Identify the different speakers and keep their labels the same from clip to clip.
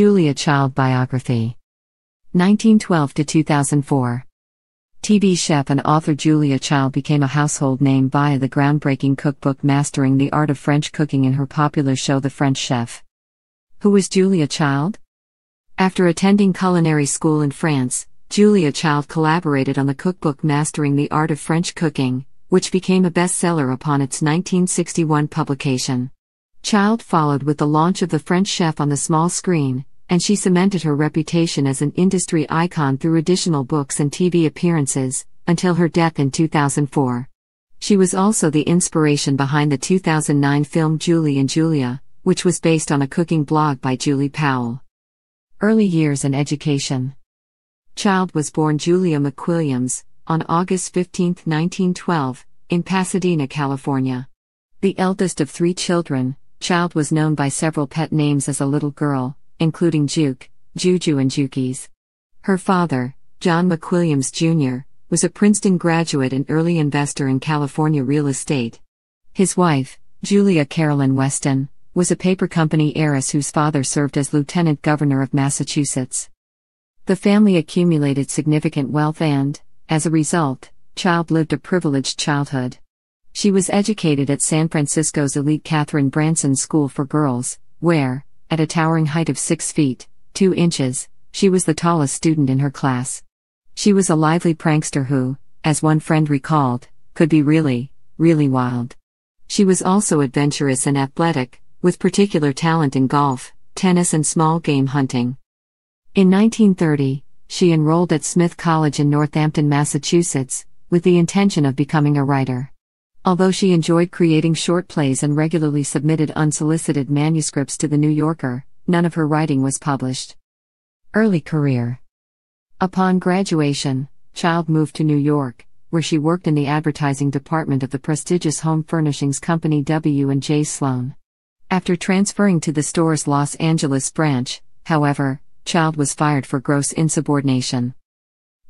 Speaker 1: Julia Child Biography 1912 to 2004. TV chef and author Julia Child became a household name via the groundbreaking cookbook Mastering the Art of French Cooking and her popular show The French Chef. Who was Julia Child? After attending culinary school in France, Julia Child collaborated on the cookbook Mastering the Art of French Cooking, which became a bestseller upon its 1961 publication. Child followed with the launch of The French Chef on the small screen, and she cemented her reputation as an industry icon through additional books and TV appearances, until her death in 2004. She was also the inspiration behind the 2009 film Julie and Julia, which was based on a cooking blog by Julie Powell. Early years and education. Child was born Julia McWilliams on August 15, 1912, in Pasadena, California. The eldest of three children, Child was known by several pet names as a little girl, including Juke, Juju, and Jukies. Her father, John McWilliams Jr., was a Princeton graduate and early investor in California real estate. His wife, Julia Carolyn Weston, was a paper company heiress whose father served as lieutenant governor of Massachusetts. The family accumulated significant wealth and, as a result, Child lived a privileged childhood. She was educated at San Francisco's elite Catherine Branson School for Girls, where, at a towering height of 6 feet, 2 inches, she was the tallest student in her class. She was a lively prankster who, as one friend recalled, could be really, really wild. She was also adventurous and athletic, with particular talent in golf, tennis, and small game hunting. In 1930, she enrolled at Smith College in Northampton, Massachusetts, with the intention of becoming a writer. Although she enjoyed creating short plays and regularly submitted unsolicited manuscripts to The New Yorker, none of her writing was published. Early career Upon graduation, Child moved to New York, where she worked in the advertising department of the prestigious home furnishings company W&J Sloan. After transferring to the store's Los Angeles branch, however, Child was fired for gross insubordination.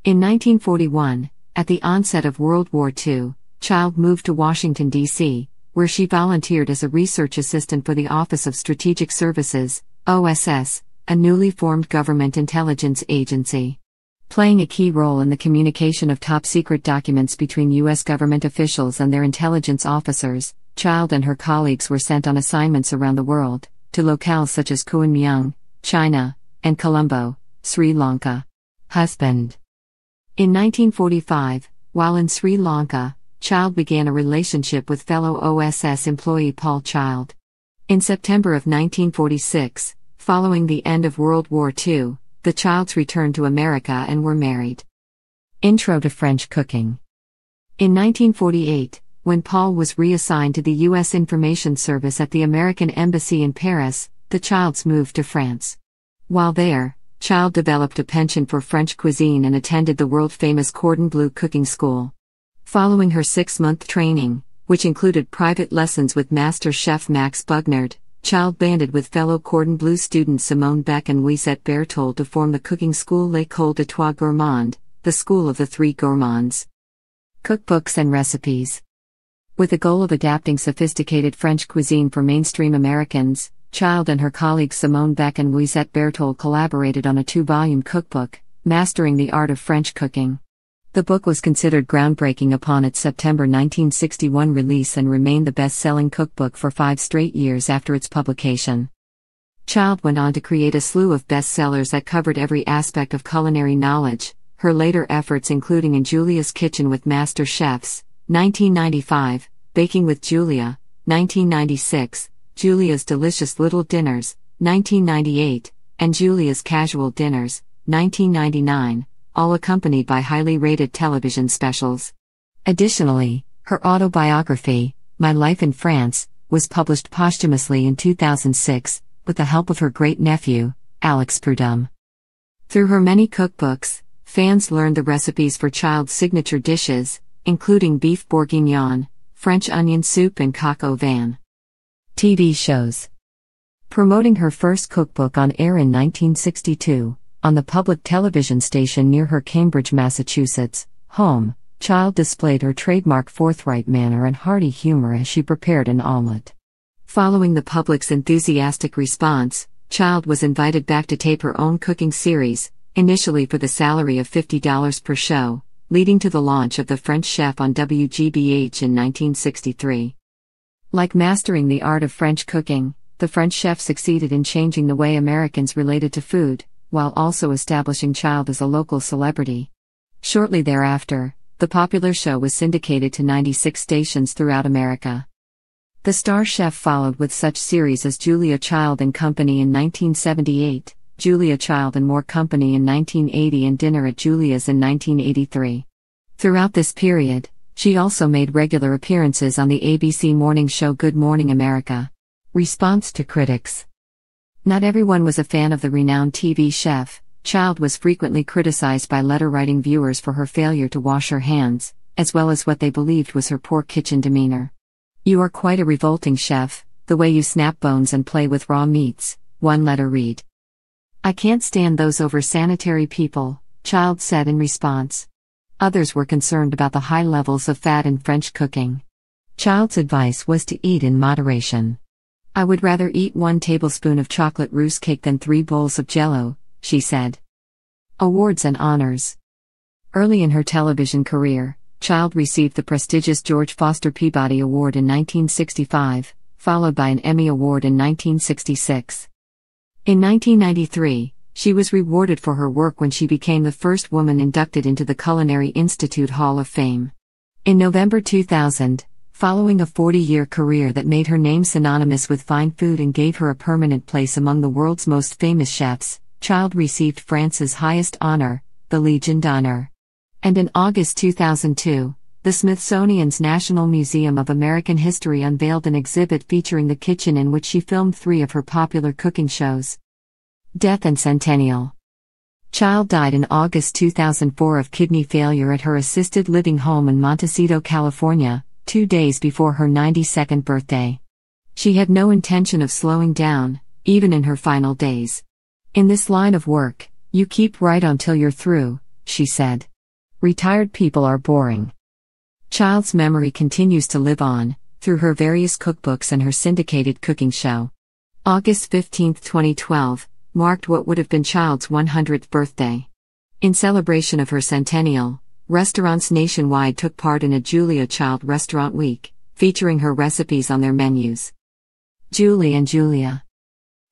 Speaker 1: In 1941, at the onset of World War II, Child moved to Washington, D.C., where she volunteered as a research assistant for the Office of Strategic Services, OSS, a newly formed government intelligence agency. Playing a key role in the communication of top secret documents between U.S. government officials and their intelligence officers, Child and her colleagues were sent on assignments around the world, to locales such as Kunming, China, and Colombo, Sri Lanka. Husband In 1945, while in Sri Lanka, Child began a relationship with fellow OSS employee Paul Child. In September of 1946, following the end of World War II, the Childs returned to America and were married. Intro to French Cooking In 1948, when Paul was reassigned to the U.S. Information Service at the American Embassy in Paris, the Childs moved to France. While there, Child developed a penchant for French cuisine and attended the world famous Cordon Bleu cooking school. Following her six month training, which included private lessons with master chef Max Bugnard, Child banded with fellow Cordon Bleu students Simone Beck and Wisette Berthold to form the cooking school L'École de Trois Gourmands, the School of the Three Gourmands. Cookbooks and Recipes With the goal of adapting sophisticated French cuisine for mainstream Americans, Child and her colleagues Simone Beck and Wisette Berthold collaborated on a two volume cookbook, Mastering the Art of French Cooking. The book was considered groundbreaking upon its September 1961 release and remained the best selling cookbook for five straight years after its publication. Child went on to create a slew of bestsellers that covered every aspect of culinary knowledge, her later efforts including In Julia's Kitchen with Master Chefs, 1995, Baking with Julia, 1996, Julia's Delicious Little Dinners, 1998, and Julia's Casual Dinners, 1999 all accompanied by highly rated television specials. Additionally, her autobiography, My Life in France, was published posthumously in 2006 with the help of her great nephew, Alex Prudhomme. Through her many cookbooks, fans learned the recipes for child's signature dishes, including beef bourguignon, French onion soup, and coq au vin. TV shows. Promoting her first cookbook on air in 1962, on the public television station near her Cambridge, Massachusetts, home, Child displayed her trademark forthright manner and hearty humor as she prepared an omelette. Following the public's enthusiastic response, Child was invited back to tape her own cooking series, initially for the salary of $50 per show, leading to the launch of The French Chef on WGBH in 1963. Like mastering the art of French cooking, The French Chef succeeded in changing the way Americans related to food, while also establishing Child as a local celebrity. Shortly thereafter, the popular show was syndicated to 96 stations throughout America. The star chef followed with such series as Julia Child and Company in 1978, Julia Child and More Company in 1980, and Dinner at Julia's in 1983. Throughout this period, she also made regular appearances on the ABC morning show Good Morning America. Response to critics not everyone was a fan of the renowned TV chef. Child was frequently criticized by letter writing viewers for her failure to wash her hands, as well as what they believed was her poor kitchen demeanor. You are quite a revolting chef, the way you snap bones and play with raw meats, one letter read. I can't stand those over sanitary people, Child said in response. Others were concerned about the high levels of fat in French cooking. Child's advice was to eat in moderation. I would rather eat one tablespoon of chocolate ruse cake than three bowls of jello, she said. Awards and honors. Early in her television career, Child received the prestigious George Foster Peabody Award in 1965, followed by an Emmy Award in 1966. In 1993, she was rewarded for her work when she became the first woman inducted into the Culinary Institute Hall of Fame. In November 2000, Following a 40 year career that made her name synonymous with fine food and gave her a permanent place among the world's most famous chefs, Child received France's highest honor, the Legion d'Honneur. And in August 2002, the Smithsonian's National Museum of American History unveiled an exhibit featuring the kitchen in which she filmed three of her popular cooking shows. Death and Centennial. Child died in August 2004 of kidney failure at her assisted living home in Montecito, California, two days before her 92nd birthday. She had no intention of slowing down, even in her final days. In this line of work, you keep right until you're through, she said. Retired people are boring. Child's memory continues to live on, through her various cookbooks and her syndicated cooking show. August 15, 2012, marked what would have been Child's 100th birthday. In celebration of her centennial, Restaurants nationwide took part in a Julia Child Restaurant Week, featuring her recipes on their menus. Julie and Julia.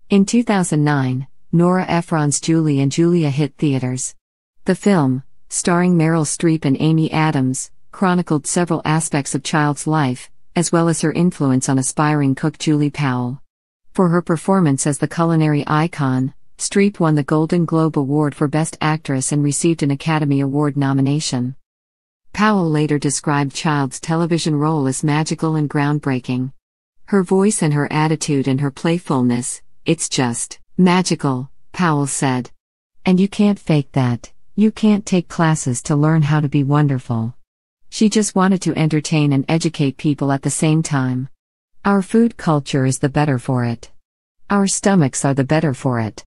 Speaker 1: In 2009, Nora Ephron's Julie and Julia hit theaters. The film, starring Meryl Streep and Amy Adams, chronicled several aspects of Child's life, as well as her influence on aspiring cook Julie Powell. For her performance as the culinary icon, Streep won the Golden Globe Award for Best Actress and received an Academy Award nomination. Powell later described Child's television role as magical and groundbreaking. Her voice and her attitude and her playfulness, it's just magical, Powell said. And you can't fake that. You can't take classes to learn how to be wonderful. She just wanted to entertain and educate people at the same time. Our food culture is the better for it. Our stomachs are the better for it.